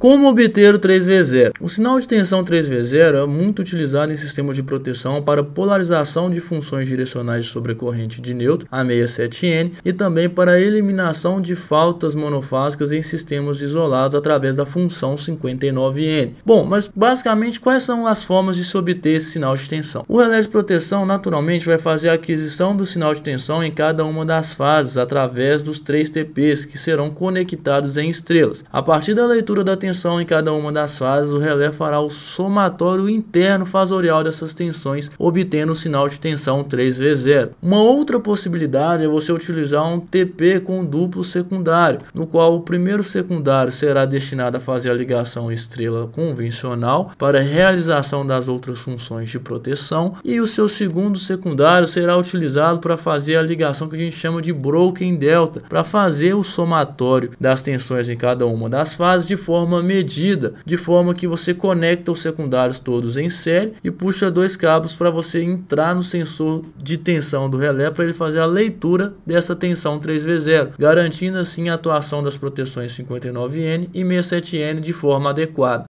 Como obter o 3V0? O sinal de tensão 3V0 é muito utilizado em sistemas de proteção para polarização de funções direcionais sobre a corrente de neutro a 67N, e também para eliminação de faltas monofásicas em sistemas isolados através da função 59N. Bom, mas basicamente quais são as formas de se obter esse sinal de tensão? O relé de proteção naturalmente vai fazer a aquisição do sinal de tensão em cada uma das fases através dos três TPs que serão conectados em estrelas. A partir da leitura da tensão tensão em cada uma das fases, o relé fará o somatório interno fasorial dessas tensões, obtendo o sinal de tensão 3V0. Uma outra possibilidade é você utilizar um TP com duplo secundário, no qual o primeiro secundário será destinado a fazer a ligação estrela convencional para realização das outras funções de proteção, e o seu segundo secundário será utilizado para fazer a ligação que a gente chama de broken delta, para fazer o somatório das tensões em cada uma das fases de forma uma medida, de forma que você conecta os secundários todos em série e puxa dois cabos para você entrar no sensor de tensão do relé para ele fazer a leitura dessa tensão 3V0, garantindo assim a atuação das proteções 59N e 67N de forma adequada.